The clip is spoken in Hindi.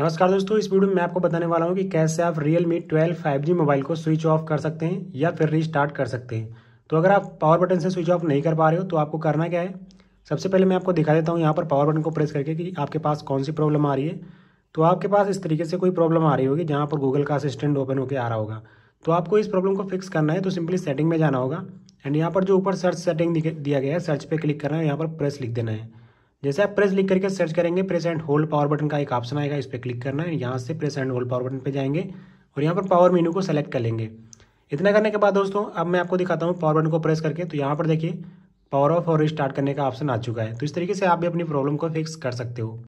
नमस्कार दोस्तों इस वीडियो में मैं आपको बताने वाला हूँ कि कैसे आप Realme twelve five G mobile को स्विच ऑफ कर सकते हैं या फिर रिस्टार्ट कर सकते हैं तो अगर आप पावर बटन से स्विच ऑफ नहीं कर पा रहे हो तो आपको करना क्या है सबसे पहले मैं आपको दिखा देता हूँ यहाँ पर पावर बटन को प्रेस करके कि आपके पास कौन सी प्रॉब्लम आ रही है तो आपके पास इस तरीके से कोई प्रॉब्लम आ रही होगी जहाँ पर गूगल का असिस्टेंट ओपन होकर आ रहा होगा तो आपको इस प्रॉब्लम को फिक्स करना है तो सिंपली सेटिंग में जाना होगा एंड यहाँ पर जो ऊपर सर्च सेटिंग दिया गया है सर्च पर क्लिक करना है यहाँ पर प्रेस लिख देना है जैसे आप प्रेस लिख करके सर्च करेंगे press and hold power button का एक ऑप्शन आएगा इस पर क्लिक करना है यहाँ से press and hold power button पर जाएंगे और यहाँ पर पावर मीनू को सेलेक्ट कर लेंगे इतना करने के बाद दोस्तों अब मैं आपको दिखाता हूँ पावर बटन को प्रेस करके तो यहाँ पर देखिए पावर ऑफ और रिस्टार्ट करने का ऑप्शन आ चुका है तो इस तरीके से आप भी अपनी प्रॉब्लम को फिक्स कर सकते हो